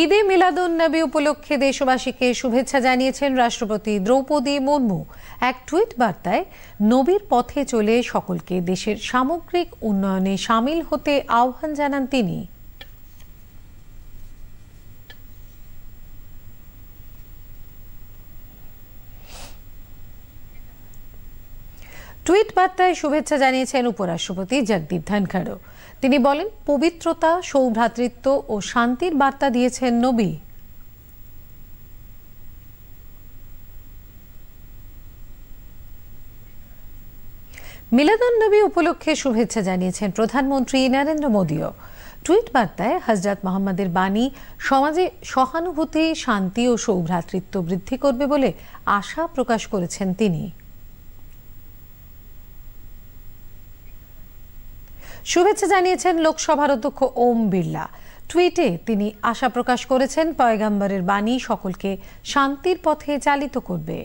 ঈদে নবী উপলক্ষে দেশবাসীকে শুভেচ্ছা জানিয়েছেন রাষ্ট্রপতি দ্রৌপদী মুর্মু এক টুইট বার্তায় নবীর পথে চলে সকলকে দেশের সামগ্রিক উন্নয়নে সামিল হতে আহ্বান জানান তিনি টুইট বার্তায় শুভেচ্ছা জানিয়েছেন উপরাষ্ট্রপতি জগদীপ ধনখড়ও তিনি বলেন পবিত্রতা সৌভ্রাতৃত্ব ও শান্তির বার্তা দিয়েছেন নবী মিলাদুন নবী উপলক্ষে শুভেচ্ছা জানিয়েছেন প্রধানমন্ত্রী নরেন্দ্র মোদীও টুইট বার্তায় হজরত মোহাম্মদের বাণী সমাজে সহানুভূতি শান্তি ও সৌভ্রাতৃত্ব বৃদ্ধি করবে বলে আশা প্রকাশ করেছেন তিনি শুভেচ্ছা জানিয়েছেন লোকসভার অধ্যক্ষ ওম বিড়লা টুইটে তিনি আশা প্রকাশ করেছেন পয়গাম্বরের বাণী সকলকে শান্তির পথে চালিত করবে